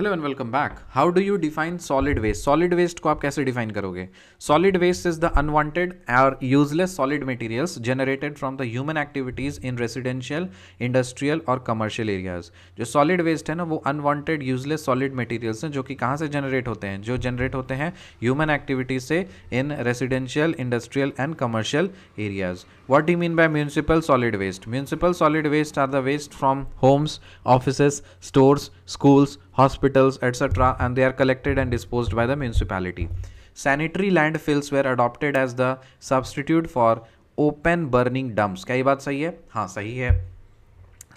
Hello and welcome back how do you define solid waste solid waste को आप कैसे define करोगे solid waste is the unwanted और useless solid materials generated from the human activities in residential industrial और commercial areas जो solid waste है ना वो अनवांटेड यूजलेस सॉलिड मटेरियल्स हैं जो कि कहाँ से जनरेट होते हैं जो जनरेट होते हैं ह्यूमन एक्टिविटीज से in residential industrial and commercial areas what do mean by municipal solid waste municipal solid waste are the waste from homes office stores schools hospitals, etc., and they are collected and disposed by the municipality. Sanitary landfills were adopted as the substitute for open burning dumps. क्या ये बात सही है हाँ सही है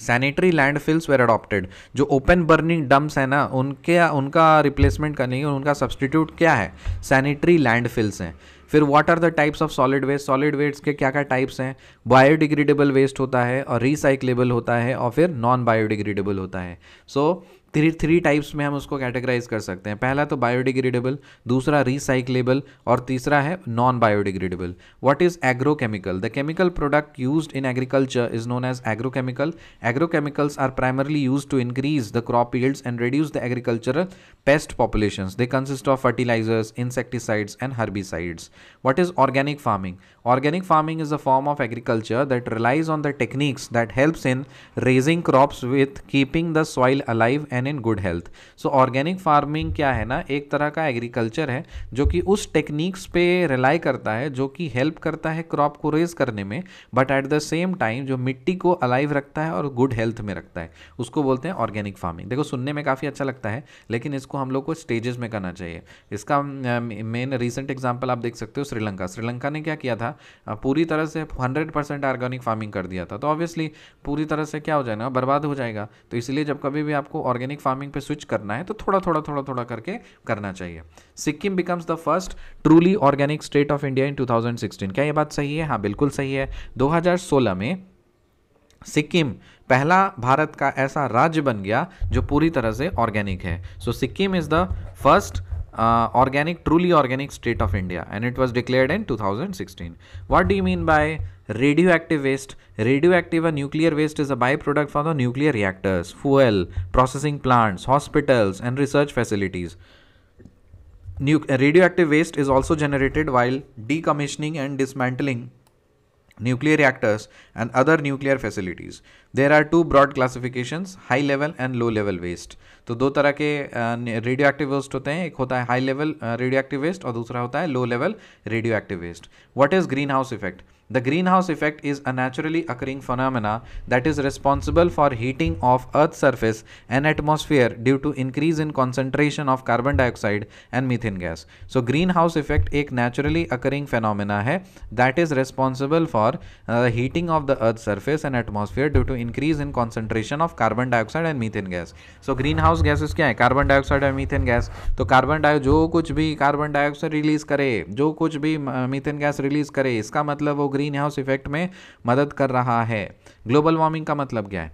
sanitary fills were adopted जो open burning dumps हैं ना उनके उनका रिप्लेसमेंट करने और उनका सब्सटीट्यूट क्या है सैनिटरी लैंड फिल्स हैं फिर what are the types of solid waste solid waste के क्या क्या टाइप्स हैं बायोडिग्रेडेबल वेस्ट होता है और रिसाइक्लेबल होता है और फिर नॉन बायोडिग्रेडेबल होता है so so, three three types में हम उसको कैटेगराइज कर सकते हैं पहला तो बायोडिग्रेडेबल दूसरा रिसाइक्लेबल और तीसरा है non biodegradable what is agrochemical the chemical product use in agriculture is known as agrochemical agrochemicals are primarily use to increase the crop yields and reduce the agricultural pest population they consist of fertilisers insecticides and herbicides what is organic farming organic farming is a form of agriculture that relies on the techniques that helps in raising crops with keeping the soil alive and and in good health so organic farming क्या है ना एक तरह का agriculture है जो कि उस टेक्निक्स पे रिलाई करता है जो कि हेल्प करता है क्रॉप को रेज करने में but at the same time जो मिट्टी को अलाइव रखता है और गुड हेल्थ में रखता है उसको बोलते हैं ऑर्गेनिक फार्मिंग देखो सुनने में काफ़ी अच्छा लगता है लेकिन इसको हम लोग को स्टेजेस में करना चाहिए इसका मेन रिसेंट एग्जाम्पल आप देख सकते हो श्रीलंका श्रीलंका ने क्या किया था पूरी तरह से हंड्रेड परसेंट ऑर्गेनिक फार्मिंग कर दिया था तो ऑब्वियसली पूरी तरह से क्या हो जाएगा बर्बाद हो जाएगा तो इसलिए जब कभी भी आपको ऑर्गेनिक ऑर्गेनिक फार्मिंग पे स्विच करना है तो थोड़ा थोड़ा थोड़ा थोड़ा करके करना चाहिए Sikkim becomes the first truly organic state of India in 2016 क्या ये बात सही है हाँ बिल्कुल सही है 2016 में सिक्किम पहला भारत का ऐसा राज्य बन गया जो पूरी तरह से ऑर्गेनिक है so Sikkim is the first organic truly organic state of India and it was declared in 2016 what do you mean by radioactive waste radioactive and nuclear waste is a byproduct from the nuclear reactors fuel processing plants hospitals and research facilities Nu- radioactive waste is also generated while decommissioning and dismantling nuclear reactors and other nuclear facilities there are two broad classifications high-level and low-level waste. तो दो तरह के radio radioactive waste होते हैं एक होता है high level radioactive waste और दूसरा होता है low level radioactive waste is greenhouse effect The greenhouse effect is a naturally occurring phenomena that is responsible for heating of Earth's surface and atmosphere due to increase in concentration of carbon dioxide and methane gas. So greenhouse effect ek naturally occurring phenomena hai that is responsible for uh, heating of the Earth's surface and atmosphere due to increase in concentration of carbon dioxide and methane gas. So greenhouse gases kya hai carbon dioxide and methane gas. to carbon dioxide jo kuch bhi carbon dioxide release kare jo kuch bhi methane gas release kare iska matlab wo green greenhouse effect में मदद कर रहा है global warming का मतलब क्या है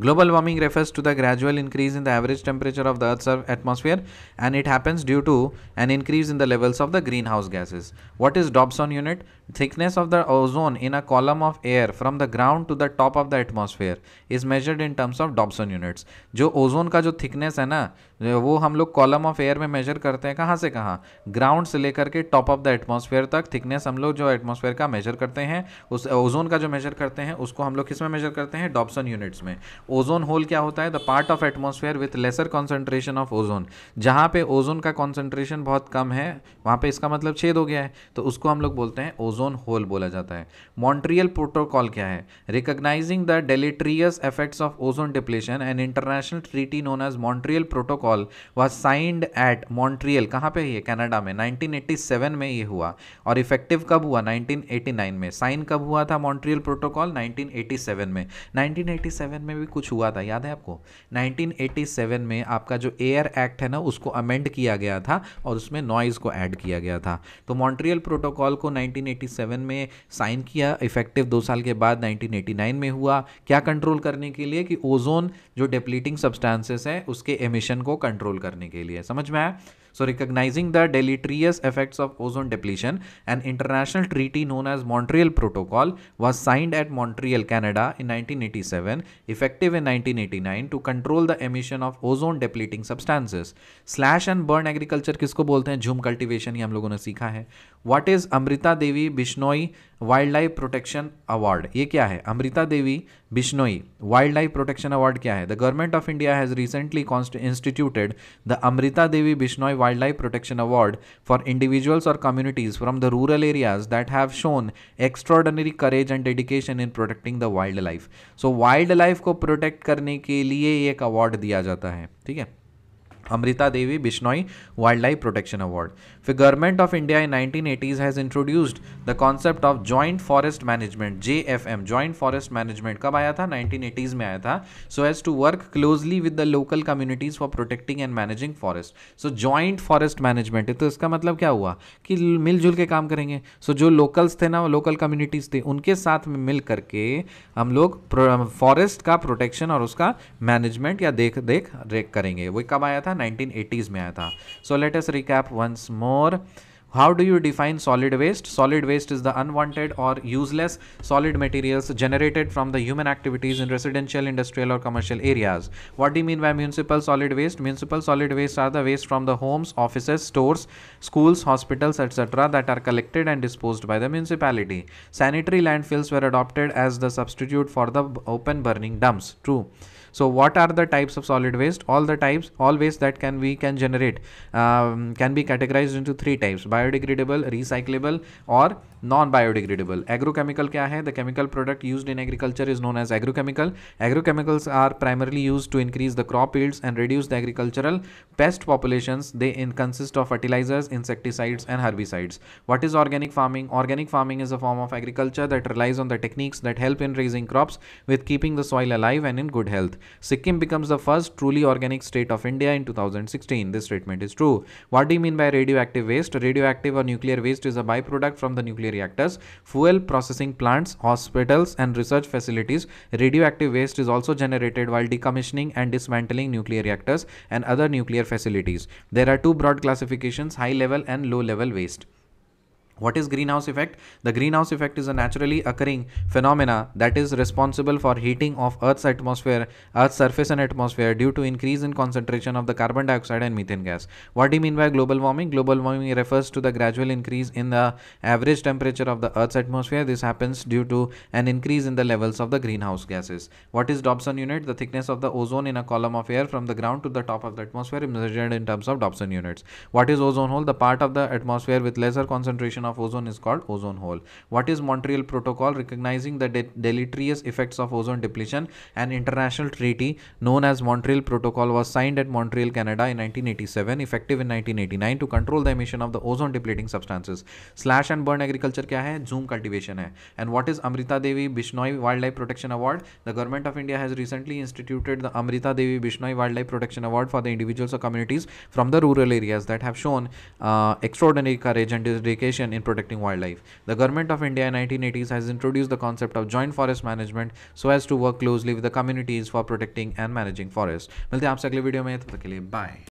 Global warming refers to the gradual increase in the average temperature of the Earth's atmosphere and it happens due to an increase in the levels of the greenhouse gases. What is Dobson unit? Thickness of the ozone in a column of air from the ground to the top of the atmosphere is measured in terms of Dobson units. जो ozone का जो thickness है ना वो हम लोग column of air में measure करते हैं कहाँ से कहाँ ग्राउंड से लेकर के टॉप ऑफ द एटमॉस्फेयर तक थिकनेस हम लोग जो एटमॉस्फेयर का मेजर करते हैं उस ओजोन का जो मेजर करते हैं उसको हम लोग किस में मेजर करते हैं डॉब्सन यूनिट्स में ओजोन होल क्या होता है the part of atmosphere with lesser concentration of ozone जहाँ पे ओजोन का कॉन्सेंट्रेशन बहुत कम है वहाँ पे इसका मतलब छेद हो गया है तो उसको हम लोग बोलते हैं ओजोन होल बोला जाता है मॉन्ट्रियल प्रोटोकॉल क्या है recognising the deleterious effects of ozone depletion and international treaty known as Montreal protocol was signed at Montreal कहाँ पे ये कनाडा में 1987 में ये हुआ और इफेक्टिव कब हुआ 1989 में साइन कब हुआ था मॉन्ट्रियल प्रोटोकॉल 1987 में 1987 में भी कुछ हुआ था याद है आपको 1987 में आपका जो एयर एक्ट है ना उसको अमेंड किया गया था और उसमें नॉइज़ को ऐड किया गया था तो मॉन्ट्रियल प्रोटोकॉल को 1987 में साइन किया इफेक्टिव दो साल के बाद 1989 में हुआ क्या कंट्रोल करने के लिए कि ओजोन जो डिप्लीटिंग सब्सटेंसेस हैं उसके एमिशन को कंट्रोल करने के लिए समझ में आया So recognizing the deleterious effects of ozone depletion, an international treaty known as Montreal Protocol was signed at Montreal, Canada in 1987, effective in 1989 to control the emission of ozone depleting substances. Slash and burn agriculture किसको बोलते हैं झूम cultivation ही हम लोगों ने सीखा है what is Amrita Devi Bishnoi wildlife protection award ये क्या है Amrita Devi Bishnoi wildlife protection award क्या है the government of India has recently instituted the Amrita Devi Bishnoi wildlife protection award for individuals और communities from the rural areas that have shown extraordinary courage and dedication in protecting the wildlife so wildlife को protect करने के लिए एक award दिया जाता है ठीक है Amrita Devi Bishnoi wildlife protection award फिर government of India in nineteen eighties has introduced the concept of joint forest management J F M joint forest management कब आया था नाइनटीन एटीज में आया था so as to work closely with the local communities for protecting and managing forest so joint forest management है तो इसका मतलब क्या हुआ कि मिलजुल के काम करेंगे सो so, जो लोकल्स थे ना वो लोकल कम्युनिटीज थे उनके साथ में मिल करके हम लोग फॉरेस्ट का प्रोटेक्शन और उसका मैनेजमेंट या देख देख रेख करेंगे वो कब आया था 1980s में आया था so let us recap once more how do you define solid waste solid waste is the unwanted or useless solid materials generated from the human activities in residential industrial or commercial areas what do you mean by municipal solid waste municipal solid waste are the waste from the homes offices stores schools hospitals etc that are collected and disposed by the municipality sanitary landfills were adopted as the substitute for the open burning dumps true so what are the types of solid waste? All the types, all waste that can we can generate um, can be categorized into three types: biodegradable, recyclable, or non-biodegradable. Agrochemical क्या है? The chemical product used in agriculture is known as agrochemical. Agrochemicals are primarily used to increase the crop yields and reduce the agricultural pest populations. They in consist of fertilizers, insecticides, and herbicides. What is organic farming? Organic farming is a form of agriculture that relies on the techniques that help in raising crops with keeping the soil alive and in good health. Sikkim becomes the first truly organic state of India in 2016. This statement is true. What do you mean by radioactive waste? Radioactive or nuclear waste is a byproduct from the nuclear reactors, fuel processing plants, hospitals, and research facilities. Radioactive waste is also generated while decommissioning and dismantling nuclear reactors and other nuclear facilities. There are two broad classifications high level and low level waste. What is greenhouse effect? The greenhouse effect is a naturally occurring phenomena that is responsible for heating of Earth's atmosphere, Earth's surface and atmosphere due to increase in concentration of the carbon dioxide and methane gas. What do you mean by global warming? Global warming refers to the gradual increase in the average temperature of the Earth's atmosphere. This happens due to an increase in the levels of the greenhouse gases. What is Dobson unit? The thickness of the ozone in a column of air from the ground to the top of the atmosphere is measured in terms of Dobson units. What is ozone hole? The part of the atmosphere with lesser concentration of ozone is called ozone hole. What is Montreal Protocol recognizing the de deleterious effects of ozone depletion? An international treaty known as Montreal Protocol was signed at Montreal, Canada in 1987, effective in 1989 to control the emission of the ozone depleting substances. Slash and burn agriculture क्या है? Zoom cultivation And what is Amrita Devi Bishnoi Wildlife Protection Award? The government of India has recently instituted the Amrita Devi Bishnoi Wildlife Protection Award for the individuals or communities from the rural areas that have shown uh, extraordinary courage and dedication in protecting wildlife. The government of India in 1980s has introduced the concept of joint forest management so as to work closely with the communities for protecting and managing forests. मिलते हैं आपसे अगले video में तब तक के लिए bye